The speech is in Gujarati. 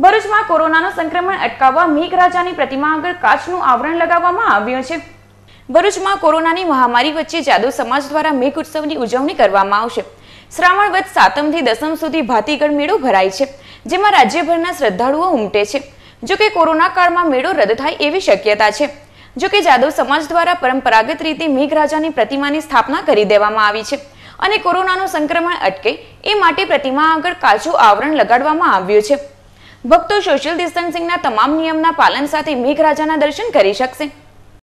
ભરૂચમાં કોરોનાનું સંક્રમણ અટકાવવા મેઘરાજાની પ્રતિમા આગળ કાચનું આવરણ લગાવવામાં આવ્યું છે ભરૂચમાં કોરોનાની મહામારી વચ્ચે જાદવ સમાજ દ્વારા મેઘ ઉત્સવની ઉજવણી કરવામાં આવશે શ્રાવણ વધ સાતમથી દસમ સુધી ભાતીગઢ મેળો ભરાય છે જેમાં રાજ્યભરના શ્રદ્ધાળુઓ ઉમટે છે જોકે કોરોના કાળમાં મેળો રદ થાય એવી શક્યતા છે જોકે જાદવ સમાજ દ્વારા પરંપરાગત રીતે મેઘરાજાની પ્રતિમાની સ્થાપના કરી દેવામાં આવી છે અને કોરોનાનું સંક્રમણ અટકે એ માટે પ્રતિમા આગળ કાચું આવરણ લગાડવામાં આવ્યું છે ભક્તો સોશિયલ ડિસ્ટન્સિંગના તમામ નિયમના પાલન સાથે મેઘરાજાના દર્શન કરી શકશે